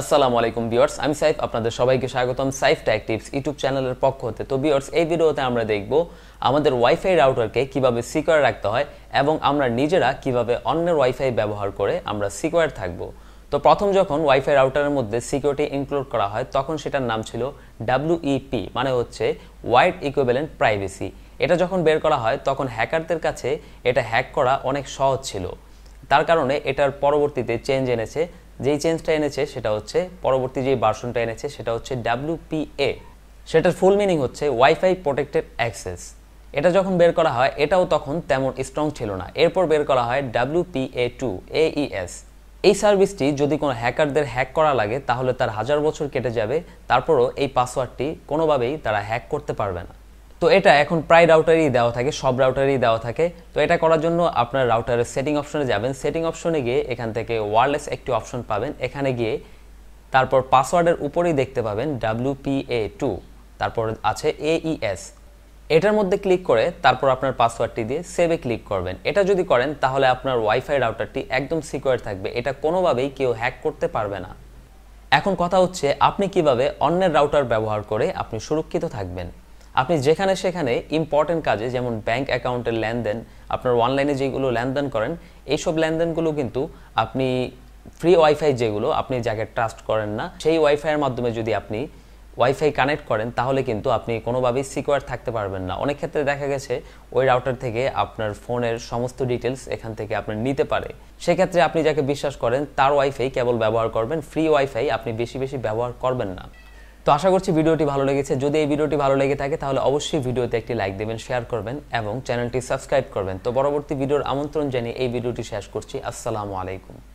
আসসালামু আলাইকুম ভিউয়ার্স আমি সাইফ আপনাদের সবাইকে স্বাগতম সাইফ টেক টিপস ইউটিউব চ্যানেলের পক্ষ হতে তো ভিউয়ার্স এই ভিডিওতে আমরা দেখব আমাদের ওয়াইফাই রাউটারকে কিভাবে সিকিউর রাখতে হয় এবং আমরা নিজেরা কিভাবে অন্যের ওয়াইফাই ব্যবহার করে আমরা সিকিউর থাকব তো প্রথম যখন ওয়াইফাই রাউটারের মধ্যে সিকিউরিটি ইনক্লুড করা হয় তখন সেটার নাম ছিল ডাব্লিউইপি e মানে হচ্ছে ওয়াইড ইকুইভ্যালেন্ট প্রাইভেসি এটা যখন বের করা হয় তখন হ্যাকারদের কাছে এটা হ্যাক করা অনেক সহজ ছিল তার কারণে এটার পরবর্তীতে চেঞ্জ এনেছে যেই চেঞ্জটা এনেছে সেটা হচ্ছে পরবর্তী যেই ভার্সনটা এনেছে সেটা হচ্ছে ডাব্লিউপিএ সেটার ফুল মিনিং হচ্ছে ওয়াইফাই প্রোটেক্টেড অ্যাক্সেস এটা যখন বের করা হয় এটাও তখন তেমন স্ট্রং ছিল না এরপর বের করা হয় ডাব্লিউপিএ টু এইএস এই সার্ভিসটি যদি কোনো হ্যাকারদের হ্যাক করা লাগে তাহলে তার হাজার বছর কেটে যাবে তারপরও এই পাসওয়ার্ডটি কোনোভাবেই তারা হ্যাক করতে পারবে না তো এটা এখন প্রায় রাউটারই দেওয়া থাকে সব রাউটারই দেওয়া থাকে তো এটা করার জন্য আপনার রাউটারের সেটিং অপশনে যাবেন সেটিং অপশনে গিয়ে এখান থেকে ওয়ারলেস একটি অপশন পাবেন এখানে গিয়ে তারপর পাসওয়ার্ডের উপরেই দেখতে পাবেন ডাব্লিউপিএ টু তারপর আছে এইএস e এটার মধ্যে ক্লিক করে তারপর আপনার পাসওয়ার্ডটি দিয়ে সেভে ক্লিক করবেন এটা যদি করেন তাহলে আপনার ওয়াইফাই রাউটারটি একদম সিকিউর থাকবে এটা কোনোভাবেই কেউ হ্যাক করতে পারবে না এখন কথা হচ্ছে আপনি কিভাবে অন্যের রাউটার ব্যবহার করে আপনি সুরক্ষিত থাকবেন আপনি যেখানে সেখানে ইম্পর্টেন্ট কাজে যেমন ব্যাংক অ্যাকাউন্টের লেনদেন আপনার অনলাইনে যেগুলো লেনদেন করেন এইসব লেনদেনগুলো কিন্তু আপনি ফ্রি ওয়াইফাই যেগুলো আপনি যাকে ট্রাস্ট করেন না সেই ওয়াইফাইয়ের মাধ্যমে যদি আপনি ওয়াইফাই কানেক্ট করেন তাহলে কিন্তু আপনি কোনোভাবেই সিকিওর থাকতে পারবেন না অনেক ক্ষেত্রে দেখা গেছে ওই রাউটার থেকে আপনার ফোনের সমস্ত ডিটেলস এখান থেকে আপনি নিতে পারে সেক্ষেত্রে আপনি যাকে বিশ্বাস করেন তার ওয়াইফাই কেবল ব্যবহার করবেন ফ্রি ওয়াইফাই আপনি বেশি বেশি ব্যবহার করবেন না তো আশা করছি ভিডিওটি ভালো লেগেছে যদি এই ভিডিওটি ভালো লেগে থাকে তাহলে অবশ্যই ভিডিওতে একটি লাইক দেবেন শেয়ার করবেন এবং চ্যানেলটি সাবস্ক্রাইব করবেন তো পরবর্তী ভিডিওর আমন্ত্রণ জানিয়ে এই ভিডিওটি শেষ করছি আসসালামু আলাইকুম